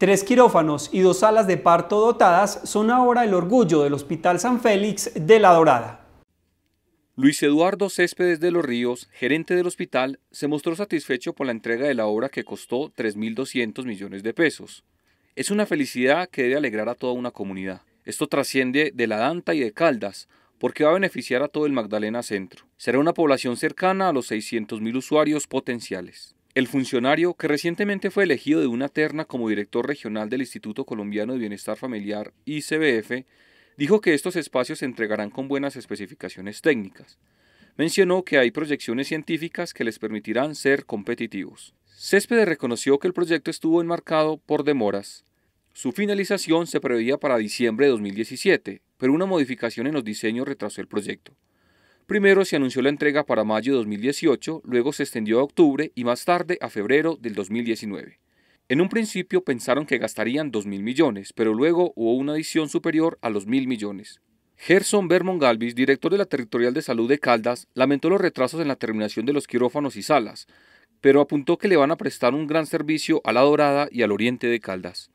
Tres quirófanos y dos salas de parto dotadas son ahora el orgullo del Hospital San Félix de La Dorada. Luis Eduardo Céspedes de los Ríos, gerente del hospital, se mostró satisfecho por la entrega de la obra que costó 3.200 millones de pesos. Es una felicidad que debe alegrar a toda una comunidad. Esto trasciende de la Danta y de Caldas, porque va a beneficiar a todo el Magdalena Centro. Será una población cercana a los 600.000 usuarios potenciales. El funcionario, que recientemente fue elegido de una terna como director regional del Instituto Colombiano de Bienestar Familiar, ICBF, dijo que estos espacios se entregarán con buenas especificaciones técnicas. Mencionó que hay proyecciones científicas que les permitirán ser competitivos. Céspedes reconoció que el proyecto estuvo enmarcado por demoras. Su finalización se preveía para diciembre de 2017, pero una modificación en los diseños retrasó el proyecto. Primero se anunció la entrega para mayo de 2018, luego se extendió a octubre y más tarde a febrero del 2019. En un principio pensaron que gastarían 2.000 millones, pero luego hubo una adición superior a los 1.000 millones. Gerson Bermond Galvis, director de la Territorial de Salud de Caldas, lamentó los retrasos en la terminación de los quirófanos y salas, pero apuntó que le van a prestar un gran servicio a La Dorada y al oriente de Caldas.